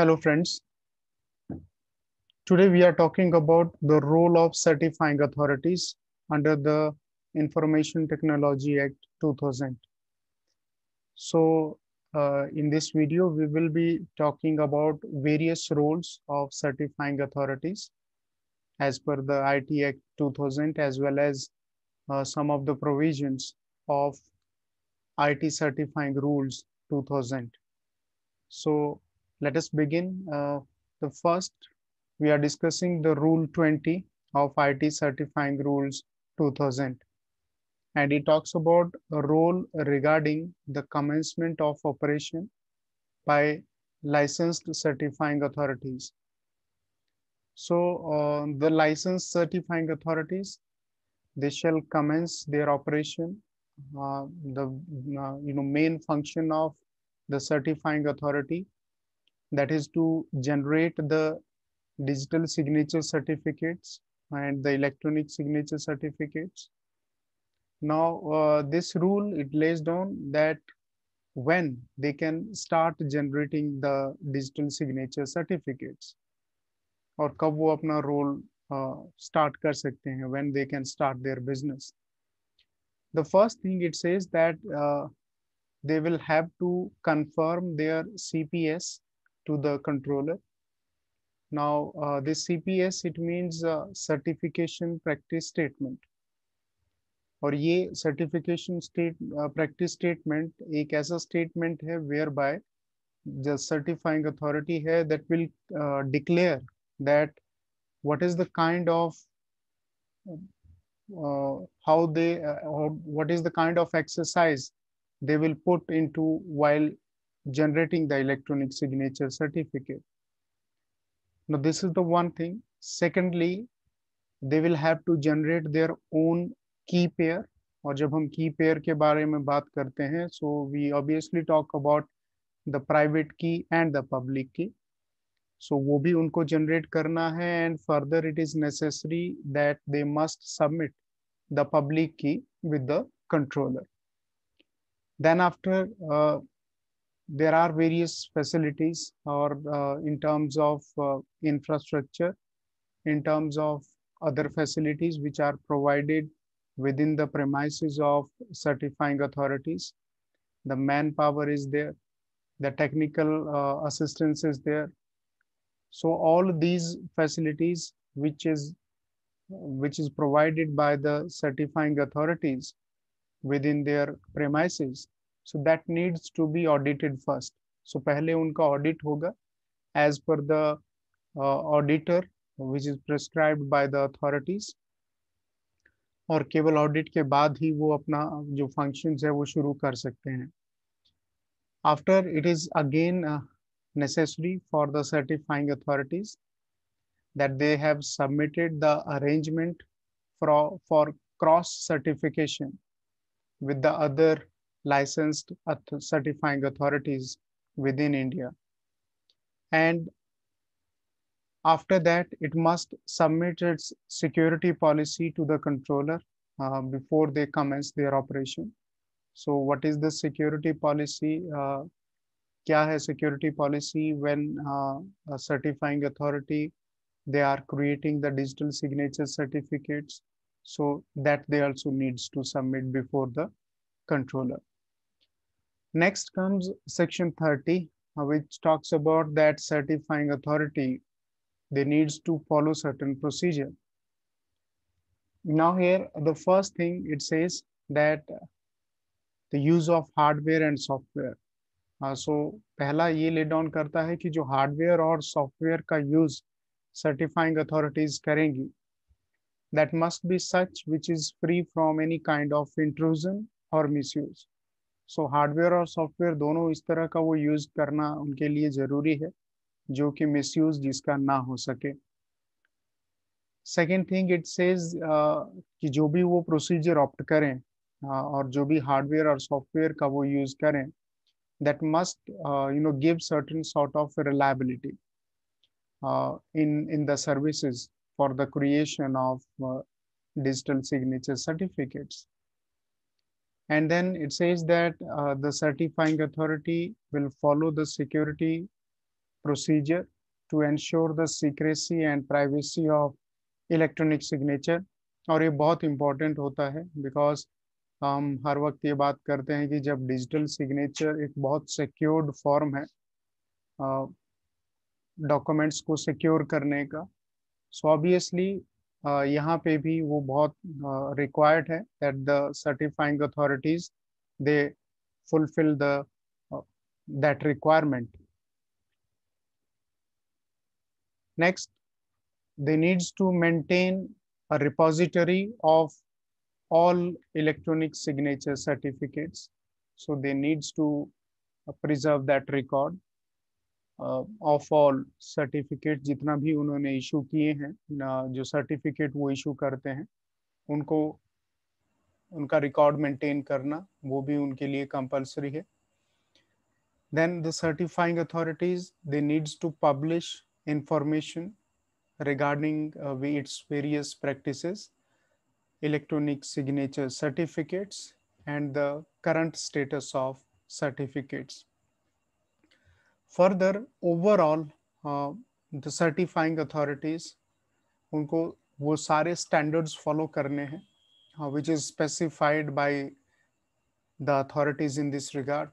Hello friends. Today we are talking about the role of certifying authorities under the Information Technology Act 2000. So uh, in this video, we will be talking about various roles of certifying authorities as per the IT Act 2000 as well as uh, some of the provisions of IT certifying rules 2000. So let us begin. Uh, the first, we are discussing the Rule 20 of IT Certifying Rules 2000. And it talks about a role regarding the commencement of operation by licensed certifying authorities. So uh, the licensed certifying authorities, they shall commence their operation. Uh, the uh, you know main function of the certifying authority that is to generate the digital signature certificates and the electronic signature certificates. Now, uh, this rule, it lays down that when they can start generating the digital signature certificates or कब वो अपना role uh, start uh, कर सकते हैं when they can start their business. The first thing it says that uh, they will have to confirm their CPS to the controller. Now, uh, this CPS, it means a uh, certification practice statement. Or ye certification uh, practice statement, a CASA statement whereby the certifying authority hai that will declare that what is the kind of how they or what is the kind of exercise they will put into while generating the electronic signature certificate. Now, this is the one thing. Secondly, they will have to generate their own key pair. और जब हम की pair के बारे में बात करते हैं so we obviously talk about the private key and the public key so वो भी उनको जनरेट करना है and further it is necessary that they must submit the public key with the controller then after there are various facilities or uh, in terms of uh, infrastructure, in terms of other facilities which are provided within the premises of certifying authorities. The manpower is there, the technical uh, assistance is there. So all these facilities which is which is provided by the certifying authorities within their premises so that needs to be audited first so पहले उनका audit होगा as per the auditor which is prescribe by the authorities और केवल audit के बाद ही वो अपना जो फंक्शन है वो शुरू कर सकते हैं after it is again necessary for the certifying authorities that they have submitted the arrangement for cross certification with the other licensed certifying authorities within India. And after that, it must submit its security policy to the controller uh, before they commence their operation. So what is the security policy? Uh, kya hai security policy when uh, a certifying authority, they are creating the digital signature certificates. So that they also needs to submit before the controller. Next comes section 30, uh, which talks about that certifying authority, they needs to follow certain procedure. Now here, the first thing it says that the use of hardware and software. Uh, so, पहला ये lay down करता है कि जो hardware और software का use certifying authorities करेंगी that must be such which is free from any kind of intrusion or misuse. So hardware और सॉफ्टवेयर दोनों इस तरह का वो यूज करना उनके लिए जरूरी है जो कि मिस जिसका ना हो सके सेकेंड थिंग इट सेज जो भी वो प्रोसीजर ऑप्ट करें uh, और जो भी हार्डवेयर और सॉफ्टवेयर का वो यूज करें that must you know give certain sort of reliability in in the services for the creation of digital signature certificates And then it says that uh, the certifying authority will follow the security procedure to ensure the secrecy and privacy of electronic signature. और ये बहुत important होता है because हम हर वक्त ये बात करते हैं कि जब डिजिटल सिग्नेचर एक बहुत सिक्योर्ड फॉर्म है डॉक्यूमेंट्स को सिक्योर करने का सो ऑबियसली यहाँ पे भी वो बहुत रिक्वायर्ड है that the certifying authorities they fulfil the that requirement next they needs to maintain a repository of all electronic signature certificates so they needs to preserve that record of all certificate जितना भी उन्होंने issue किए हैं जो certificate वो issue करते हैं उनको उनका रिकॉर्ड मेंटेन करना वो भी उनके लिए कंपलसरी है then the certifying authorities they needs to publish information regarding its various practice electronic signature certificates and the current status of certificates further overall the certifying authorities उनको वो सारे स्टैंडर्ड्स फॉलो करने हैं which is specified by the authorities in this regard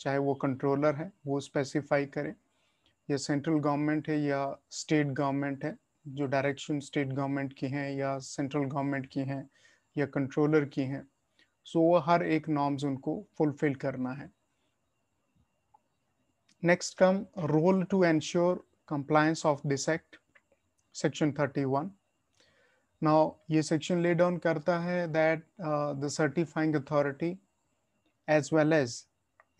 चाहे वो controller है वो specify करें या सेंट्रल गवर्नमेंट है या स्टेट गवर्नमेंट है जो डायरेक्शन स्टेट गवर्नमेंट की हैं या सेंट्रल गवर्नमेंट की हैं या कंट्रोलर की हैं सो so, वो हर एक नॉर्म्स उनको फुलफिल करना है Next come role to ensure compliance of this act, section 31. Now this section lay down that uh, the certifying authority as well as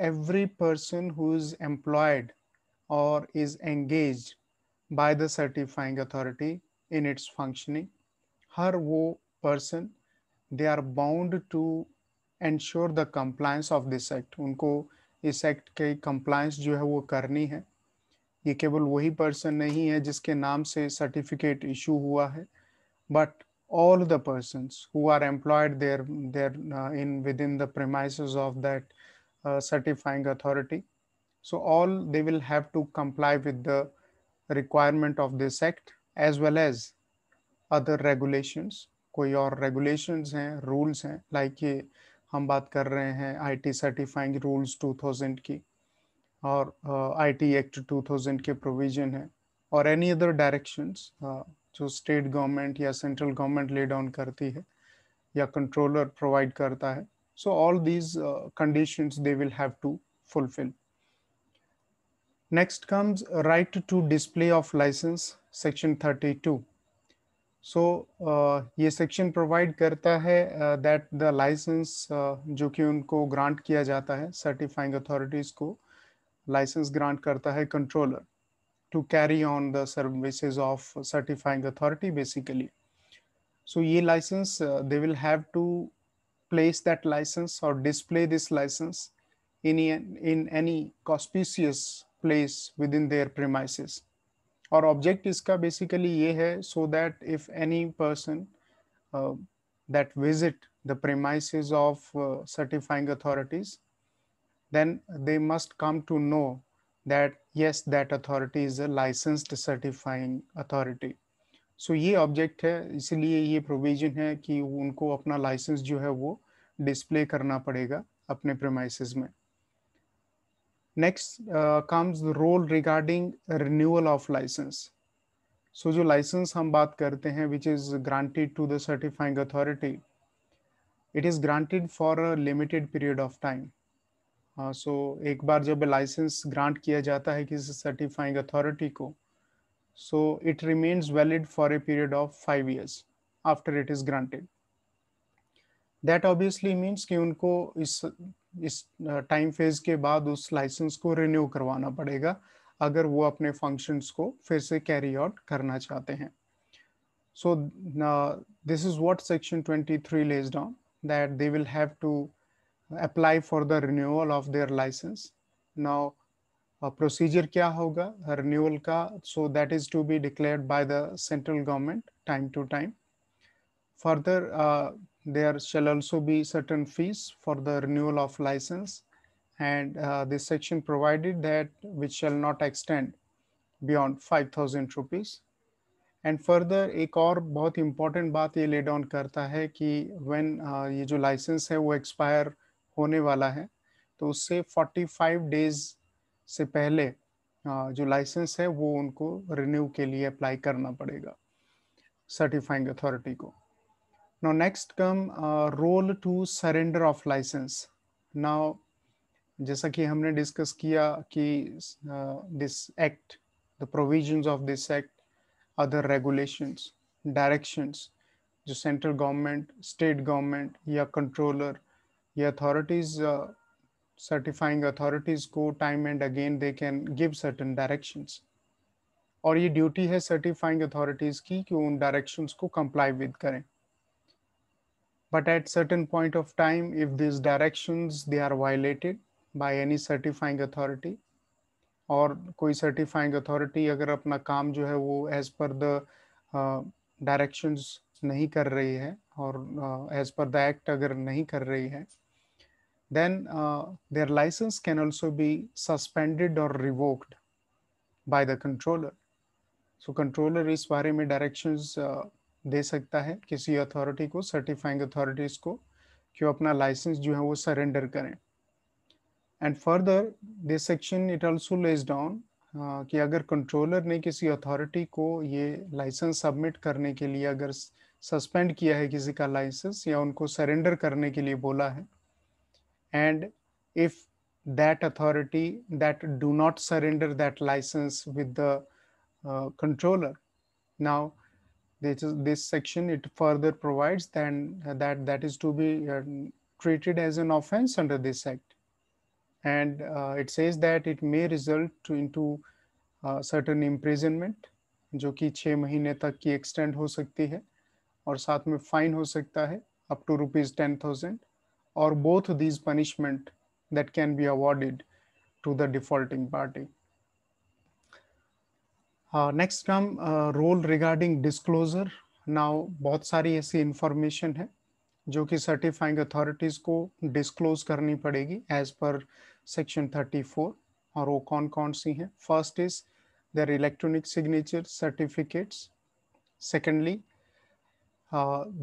every person who is employed or is engaged by the certifying authority in its functioning, her wo person, they are bound to ensure the compliance of this act. उनको इस act के compliance जो है वो करनी है ये केवल वही पर्सन नहीं है जिसके नाम से सर्टिफिकेट इशू हुआ है but all the person who are employed there there in within the premise of that certifying authority so all they will have to comply with the requirement of this act as well as other regulations कोई और regulations हैं rules हैं like ये हम बात कर रहे हैं आईटी सर्टिफाइंग रूल्स 2000 की और आईटी एक्ट 2000 के प्रोविजन है और एनी अदर डायरेक्शंस जो स्टेट गवर्नमेंट या सेंट्रल गवर्नमेंट ले डाउन करती है या कंट्रोलर प्रोवाइड करता है so all these conditions they will have to fulfill. Next comes right to display of license section 32. So so, uh, ये section provide करता है दैट द लाइसेंस जो कि उनको ग्रांट किया जाता है सर्टिफाइंग अथॉरिटीज को लाइसेंस ग्रांट करता है controller to carry on the services of certifying authority basically so ये licence they will have to place that licence और display this licence in in any conspicuous place within their premises और object इसका basically ये है so that if any person that visit the premise of certifying authorities then they must come to know that yes that authority is a licensed certifying authority so ये object है इसलिए ये provision है कि उनको अपना लाइसेंस जो है वो डिस्प्ले करना पड़ेगा अपने प्रेमाइसिस में Next uh, comes the role regarding renewal of license. So the license hum baat karte which is granted to the certifying authority, it is granted for a limited period of time. Uh, so ek bar license grant kiya jata hai certifying authority so it remains valid for a period of five years after it is granted. That obviously means ki unko is इस time phase के बाद उस licence को renew करवाना पड़ेगा अगर वो अपने फंक्शंस को फिर से कैरी आउट करना चाहते हैं so this is what section 23 lays down that they will have to apply for the renewal of their licence now procedure क्या होगा रिन्यूअल का so that is to be declare by the central government time to time further there shall also be certain fees for the renewal of license and uh, this section provided that which shall not extend beyond 5000 rupees and further ek aur bahut important baat ye lay down karta hai ki when uh, ye jo license hai wo expire hone wala hai to usse 45 days se pehle uh, jo license hai wo unko renew ke liye apply karna padega certifying authority ko Now next come uh, role to surrender of license. Now जैसा कि हमने discuss किया कि this act the provisions of this act other regulations directions जो central government state government या controller या authorities certifying authorities को time and again they can give certain directions और ये ड्यूटी है सर्टिफाइंग अथॉरिटीज की कि उन डायरेक्शंस को कंप्लाई विद करें But at certain point of time, if these directions, they are violated by any certifying authority or कोई certifying authority अगर अपना काम जो है वो as per the uh, directions नहीं कर रही है और uh, as per the act अगर नहीं कर रही है then uh, their license can also be suspended or revoked by the controller. So controller is bare mein directions uh, दे सकता है किसी अथॉरिटी को सर्टिफाइंग अथॉरिटीज़ को कि वो अपना लाइसेंस जो है वो सरेंडर करें and further this section it also lays down कि अगर कंट्रोलर ने किसी अथॉरिटी को ये लाइसेंस सबमिट करने के लिए अगर सस्पेंड किया है किसी का लाइसेंस या उनको सरेंडर करने के लिए बोला है and if that authority that do not surrender that licence with the controller now this is, this section it further provides then that that is to be uh, treated as an offense under this act and uh, it says that it may result to, into uh, certain imprisonment जो कि छः महीने तक की extend हो सकती है और साथ में फाइन हो सकता है up to rupees ten thousand और both these punishment that can be awarded to the defaulting party next come role regarding disclosure now बहुत सारी ऐसी इंफॉर्मेशन है जो कि सर्टिफाइंग अथॉरिटीज को डिस्क्लोज करनी पड़ेगी एज पर सेक्शन 34 और वो कौन कौन सी हैं first is there electronic signature certificates secondly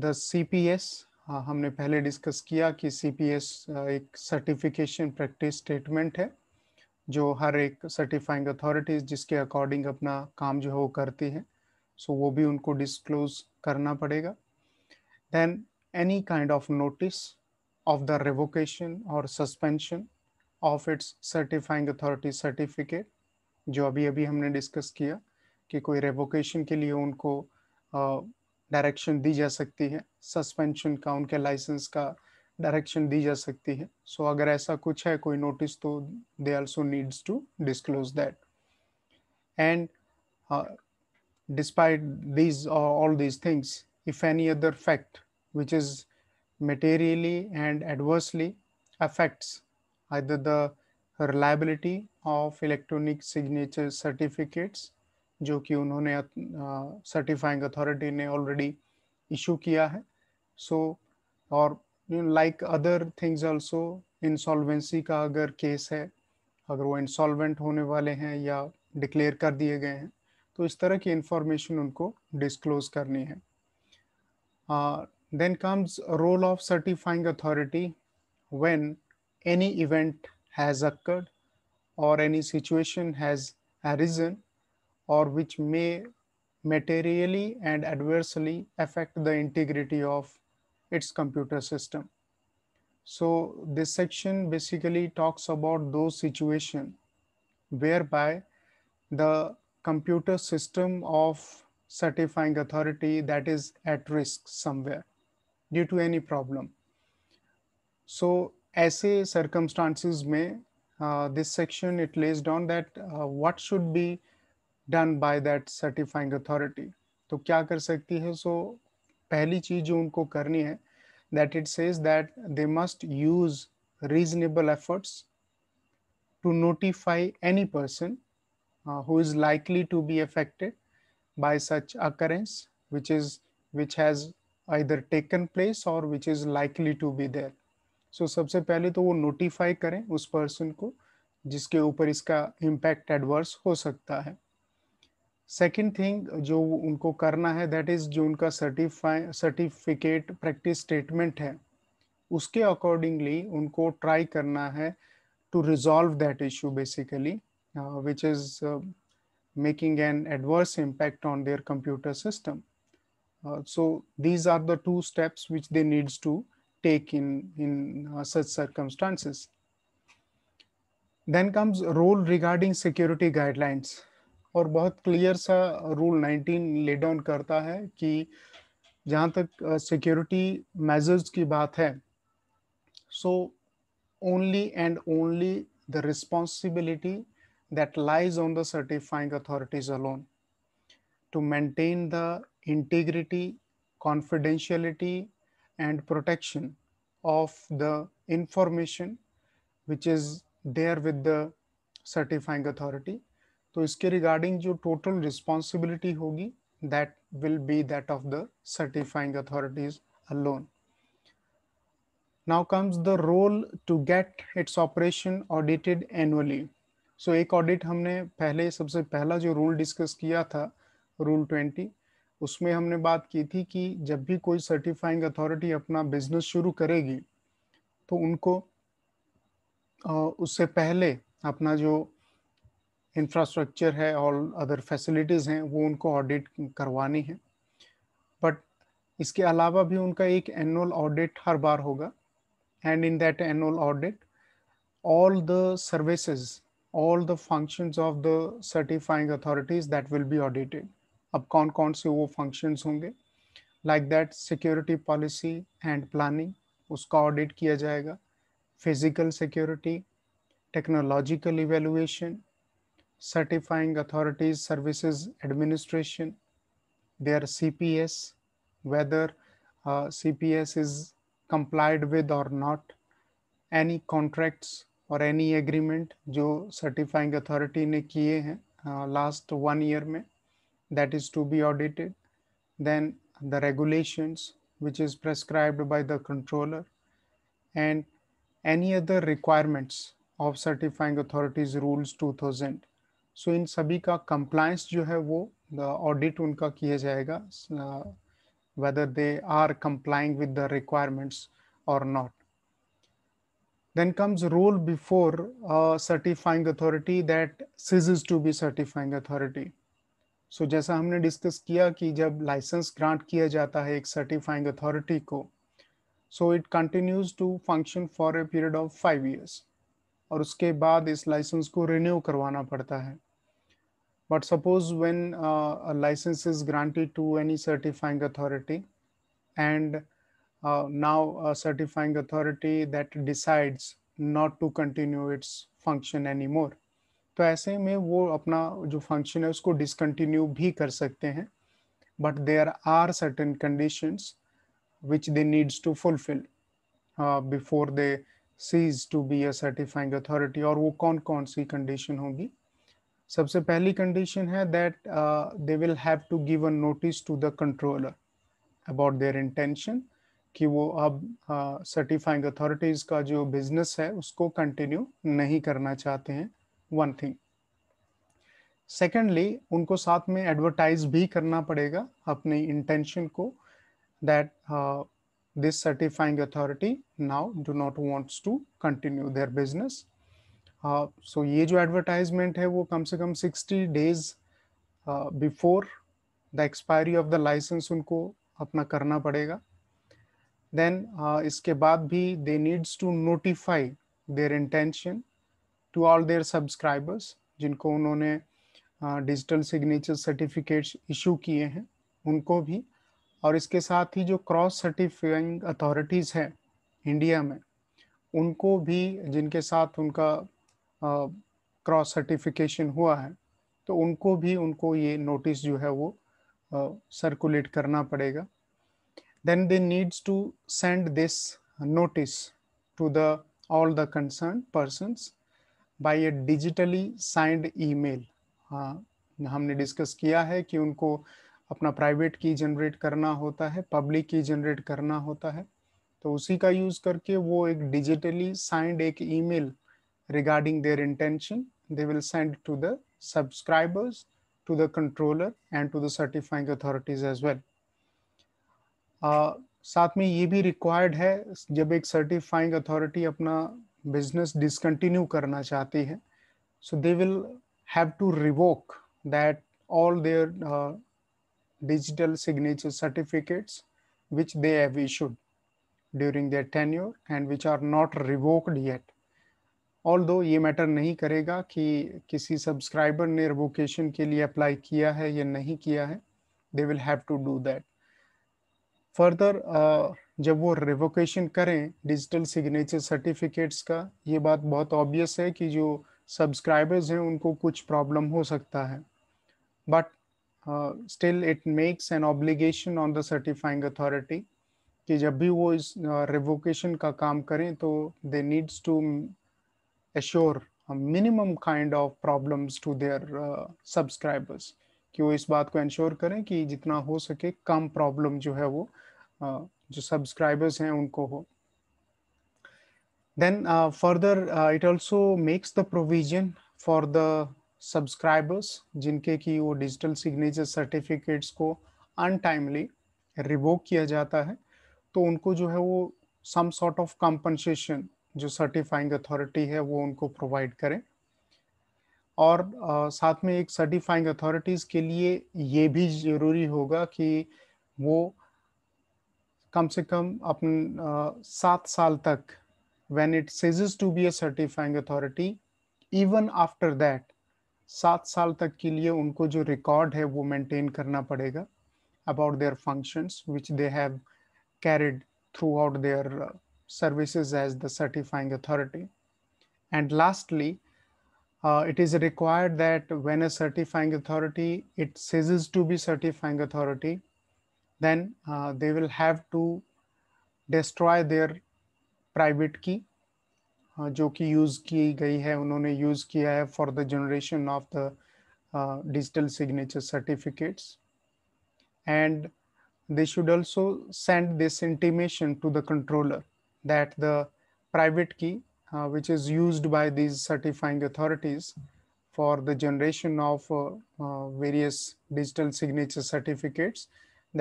the C P S हमने पहले डिस्कस किया कि सी पी एस एक सर्टिफिकेशन प्रैक्टिस स्टेटमेंट है जो हर एक सर्टिफाइंग अथॉरिटीज जिसके अकॉर्डिंग अपना काम जो है वो करती है सो so वो भी उनको डिस्क्लोज करना पड़ेगा then any kind of notice of the revocation और suspension of its certifying authority certificate जो अभी अभी हमने डिस्कस किया कि कोई रेवोकेशन के लिए उनको डायरेक्शन uh, दी जा सकती है सस्पेंशन का उनके लाइसेंस का डायरेक्शन दी जा सकती है सो so, अगर ऐसा कुछ है कोई नोटिस तो they also needs to disclose that and despite these all these things if any other fact which is materially and adversely affects I the reliability of electronic signature certificates जो कि उन्होंने certifying uh, authority ने already issue किया है so so, और like other things also insolvency का अगर case है अगर वो इंसॉल्वेंट होने वाले हैं या डिक्लेयर कर दिए गए हैं तो इस तरह की इंफॉर्मेशन उनको डिस्क्लोज करनी है then comes role of certifying authority when any event has occurred और एनी सिचुएशन हैज़ अरिजन और which may materially and adversely affect the integrity of its computer system. So this section basically talks about those situation whereby the computer system of certifying authority that is at risk somewhere due to any problem. So aise circumstances mein uh, this section it lays down that uh, what should be done by that certifying authority. to kya kar sakti hai so पहली चीज जो उनको करनी है that it says that they must use reasonable efforts to notify any person who is likely to be affected by such occurrence which is which has either taken place और which is likely to be there so सबसे पहले तो वो notify करें उस person को जिसके ऊपर इसका इम्पैक्ट एडवर्स हो सकता है सेकेंड थिंग जो उनको करना है दैट इज जो उनका सर्टिफाई सर्टिफिकेट प्रैक्टिस स्टेटमेंट है उसके अकॉर्डिंगली उनको ट्राई करना है to resolve that issue basically which is making an adverse impact on their computer system so these are the two steps which they needs to take in in such circumstances then comes role regarding security guidelines और बहुत clear सा rule nineteen lay down करता है कि जहाँ तक security measures की बात है so only and only the responsibility that lies on the certifying authorities alone to maintain the integrity confidentiality and protection of the information which is there with the certifying authority तो इसके regarding जो total responsibility होगी that will be that of the certifying authorities alone now comes the role to get its operation audited annually so एक audit हमने पहले सबसे पहला जो रूल डिस्कस किया था रूल 20 उसमें हमने बात की थी कि जब भी कोई सर्टिफाइंग अथॉरिटी अपना बिजनेस शुरू करेगी तो उनको उससे पहले अपना जो इंफ्रास्ट्रक्चर है और अदर फैसिलिटीज़ हैं वो उनको ऑडिट करवानी है बट इसके अलावा भी उनका एक एनुअल ऑडिट हर बार होगा and in that annual audit all the services all the functions of the certifying authorities that will be audited अब कौन कौन से वो फंक्शंस होंगे like that security policy and planning उसका ऑडिट किया जाएगा physical security technological evaluation Certifying Authorities Services Administration, their CPS, whether uh, CPS is complied with or not, any contracts or any agreement जो certifying authority ने किए हैं uh, last one year में that is to be audited, then the regulations which is prescribed by the controller and any other requirements of certifying authorities rules 2000 सो इन सभी का compliance जो है वो ऑडिट उनका किया जाएगा whether they are complying with the requirements और not then comes rule before certifying authority that ceases to be certifying authority so जैसा हमने डिस्कस किया कि जब लाइसेंस ग्रांट किया जाता है एक सर्टिफाइंग अथॉरिटी को so it continues to function for a period of five years और उसके बाद इस लाइसेंस को रिन्यू करवाना पड़ता है but suppose when licence is granted to any certifying authority and now certifying authority that decides not to continue its function any more तो ऐसे में वो अपना जो फंक्शन है उसको डिसकंटिन्यू भी कर सकते हैं but there are certain conditions which they needs to fulfil before they cease to be a certifying authority और वो कौन कौन सी कंडीशन होगी सबसे पहली कंडीशन है that they will have to give a notice to the controller about their intention कि वो अब सर्टिफाइंग uh, अथॉरिटीज़ का जो बिजनेस है उसको कंटिन्यू नहीं करना चाहते हैं वन थिंग सेकेंडली उनको साथ में एडवर्टाइज भी करना पड़ेगा अपने इंटेंशन को that this certifying authority now do not wants to continue their business uh, so ye jo advertisement hai wo kam se kam 60 days uh, before the expiry of the license unko apna karna padega then uh, iske baad bhi they needs to notify their intention to all their subscribers जिनको उन्होंने digital signature certificates issue किए हैं उनको भी uh, और इसके साथ ही जो क्रॉस सर्टिफाइंग अथॉरिटीज़ हैं इंडिया में उनको भी जिनके साथ उनका क्रॉस सर्टिफिकेशन हुआ है तो उनको भी उनको ये नोटिस जो है वो सर्कुलेट uh, करना पड़ेगा they needs to send this notice to the all the concern concerned by a digitally signed email हाँ हमने डिस्कस किया है कि उनको अपना प्राइवेट की जनरेट करना होता है पब्लिक की जनरेट करना होता है तो उसी का यूज करके वो एक डिजिटली साइंड एक email regarding their intention they will send to the subscribers to the controller and to the certifying authorities as well साथ में ये भी रिक्वायर्ड है जब एक सर्टिफाइंग अथॉरिटी अपना बिजनेस डिसकंटिन्यू करना चाहती है so they will have to revoke that all their digital signature certificates which they have issued during their tenure and which are not revoked yet. Although ye matter nahi karega ki kisi subscriber ne revocation ke liye apply kiya hai ya nahi kiya hai they will have to do that further uh, जब वो revocation करें digital signature certificates का ये बात बहुत obvious है कि जो सब्सक्राइबर्स हैं उनको कुछ प्रॉब्लम हो सकता है but Uh, still it makes an obligation on the certifying authority कि जब भी वो इस रिवोकेशन uh, का काम करें तो they needs to assure minimum kind of problems to their subscribers कि वो इस बात को इंश्योर करें कि जितना हो सके कम प्रॉब्लम जो है वो uh, जो सब्सक्राइबर्स हैं उनको हो then further it also makes the provision for the subscribers जिनके कि वो डिजिटल सिग्नेचर सर्टिफिकेट्स को अनटाइमली रिवोक किया जाता है तो उनको जो है वो सम सॉर्ट ऑफ कंपनसेशन जो सर्टिफाइंग अथॉरिटी है वो उनको प्रोवाइड करें और आ, साथ में एक सर्टिफाइंग अथॉरिटीज़ के लिए ये भी ज़रूरी होगा कि वो कम से कम अपन सात साल तक when it ceases to be a certifying authority even after that सात साल तक के लिए उनको जो रिकॉर्ड है वो मेंटेन करना पड़ेगा about their functions which they services as the certifying authority. And lastly, uh, it is required that when a certifying authority, it ceases to be certifying authority, then uh, they will have to destroy their private key जो कि use की गई है उन्होंने use किया है for the generation of the digital signature certificates and they should also send this intimation to the controller that the private key, uh, which is used by these certifying authorities for the generation of uh, uh, various digital signature certificates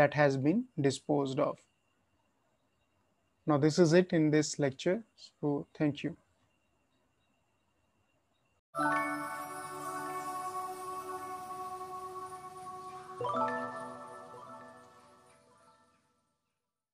that has been disposed of. Now, this is it in this lecture. So thank you. Thank you.